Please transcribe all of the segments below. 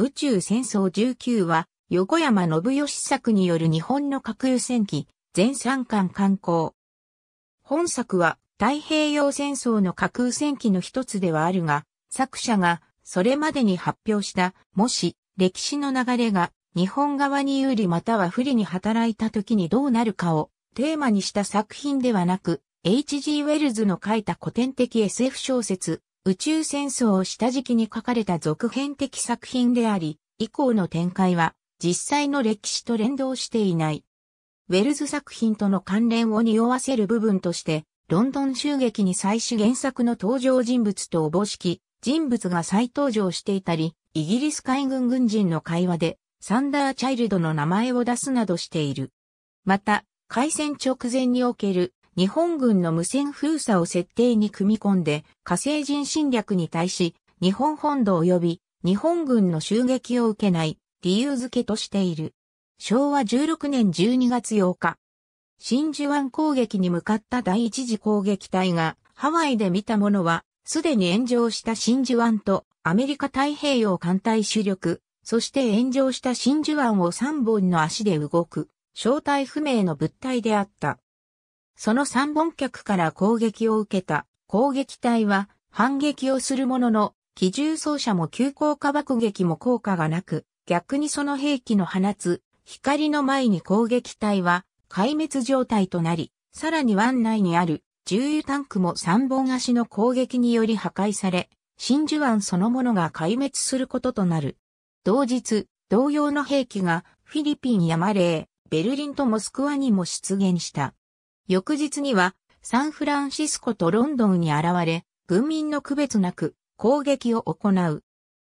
宇宙戦争19は、横山信義作による日本の核輸戦記、全三巻刊行。本作は、太平洋戦争の核輸戦記の一つではあるが、作者が、それまでに発表した、もし、歴史の流れが、日本側に有利または不利に働いた時にどうなるかを、テーマにした作品ではなく、H.G. ウェルズの書いた古典的 SF 小説、宇宙戦争を下敷きに書かれた続編的作品であり、以降の展開は実際の歴史と連動していない。ウェルズ作品との関連を匂わせる部分として、ロンドン襲撃に最し原作の登場人物とおぼしき人物が再登場していたり、イギリス海軍軍人の会話で、サンダーチャイルドの名前を出すなどしている。また、開戦直前における日本軍の無線封鎖を設定に組み込んで、火星人侵略に対し、日本本土及び日本軍の襲撃を受けない理由付けとしている。昭和16年12月8日、真珠湾攻撃に向かった第一次攻撃隊がハワイで見たものは、すでに炎上した真珠湾とアメリカ太平洋艦隊主力、そして炎上した真珠湾を3本の足で動く、正体不明の物体であった。その三本脚から攻撃を受けた攻撃隊は反撃をするものの、機銃装車も急降下爆撃も効果がなく、逆にその兵器の放つ光の前に攻撃隊は壊滅状態となり、さらに湾内にある重油タンクも三本足の攻撃により破壊され、真珠湾そのものが壊滅することとなる。同日、同様の兵器がフィリピンやマレー、ベルリンとモスクワにも出現した。翌日にはサンフランシスコとロンドンに現れ、軍民の区別なく攻撃を行う。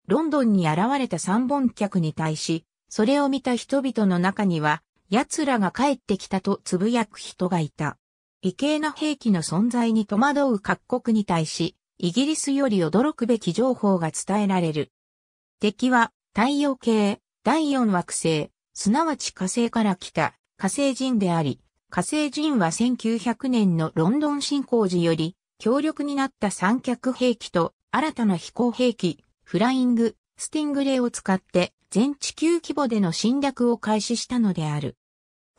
ロンドンに現れた三本客に対し、それを見た人々の中には、奴らが帰ってきたとつぶやく人がいた。異形な兵器の存在に戸惑う各国に対し、イギリスより驚くべき情報が伝えられる。敵は太陽系、第四惑星、すなわち火星から来た火星人であり、火星人は1900年のロンドン侵攻時より、強力になった三脚兵器と新たな飛行兵器、フライング、スティングレイを使って全地球規模での侵略を開始したのである。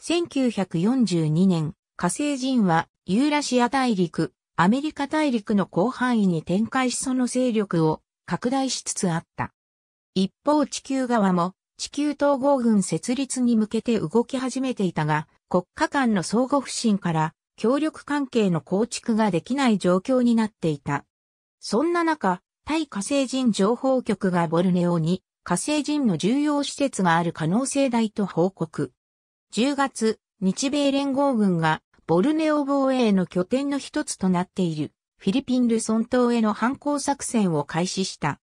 1942年、火星人はユーラシア大陸、アメリカ大陸の広範囲に展開しその勢力を拡大しつつあった。一方地球側も地球統合軍設立に向けて動き始めていたが、国家間の相互不信から協力関係の構築ができない状況になっていた。そんな中、対火星人情報局がボルネオに火星人の重要施設がある可能性大と報告。10月、日米連合軍がボルネオ防衛の拠点の一つとなっているフィリピンルソン島への反抗作戦を開始した。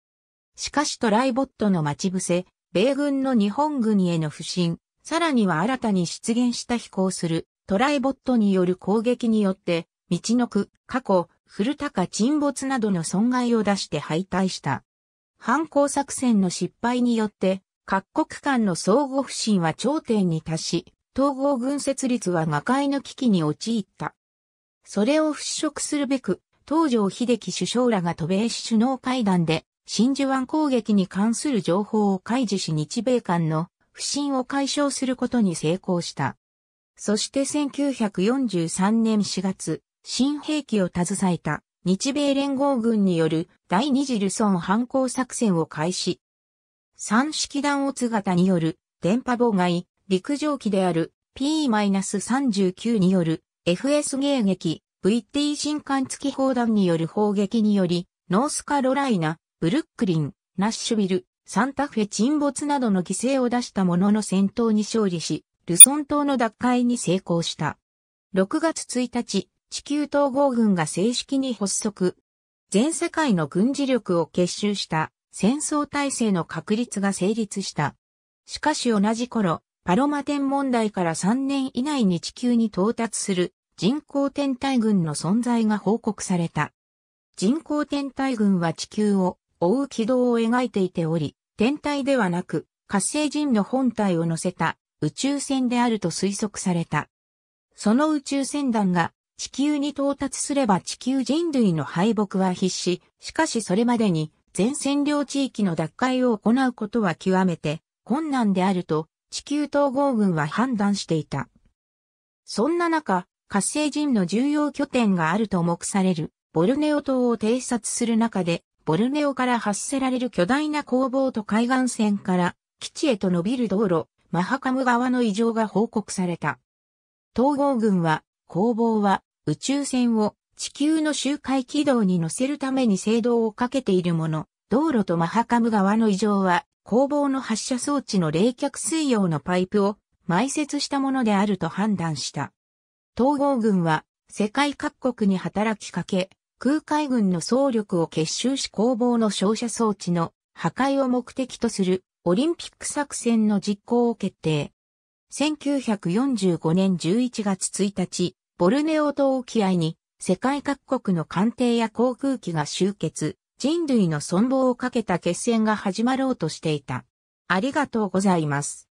しかしトライボットの待ち伏せ、米軍の日本軍への不信、さらには新たに出現した飛行するトライボットによる攻撃によって、道のく、過去、古高沈没などの損害を出して敗退した。反抗作戦の失敗によって、各国間の相互不信は頂点に達し、統合軍設立は瓦解の危機に陥った。それを払拭するべく、東条秀樹首相らが渡米首脳会談で真珠湾攻撃に関する情報を開示し日米間の不信を解消することに成功した。そして1943年4月、新兵器を携えた日米連合軍による第二次ルソン反抗作戦を開始。三式弾圧型による電波妨害、陸上機である P-39 による FS 迎撃、VT 新艦付き砲弾による砲撃により、ノースカロライナ、ブルックリン、ナッシュビル、サンタフェ沈没などの犠牲を出したものの戦闘に勝利し、ルソン島の奪回に成功した。6月1日、地球統合軍が正式に発足。全世界の軍事力を結集した戦争体制の確立が成立した。しかし同じ頃、パロマ天問題から3年以内に地球に到達する人工天体群の存在が報告された。人工天体群は地球を追う軌道を描いていており、天体ではなく火星人の本体を乗せた宇宙船であると推測された。その宇宙船団が地球に到達すれば地球人類の敗北は必至、しかしそれまでに全占領地域の奪回を行うことは極めて困難であると地球統合軍は判断していた。そんな中、火星人の重要拠点があると目されるボルネオ島を偵察する中でボルネオから発せられる巨大な工房と海岸線から基地へと伸びる道路、マハカム側の異常が報告された。統合軍は、工房は宇宙船を地球の周回軌道に乗せるために制動をかけているもの、道路とマハカム側の異常は、工房の発射装置の冷却水用のパイプを埋設したものであると判断した。統合軍は世界各国に働きかけ、空海軍の総力を結集し攻防の照射装置の破壊を目的とするオリンピック作戦の実行を決定。1945年11月1日、ボルネオ島沖合に世界各国の艦艇や航空機が集結、人類の存亡をかけた決戦が始まろうとしていた。ありがとうございます。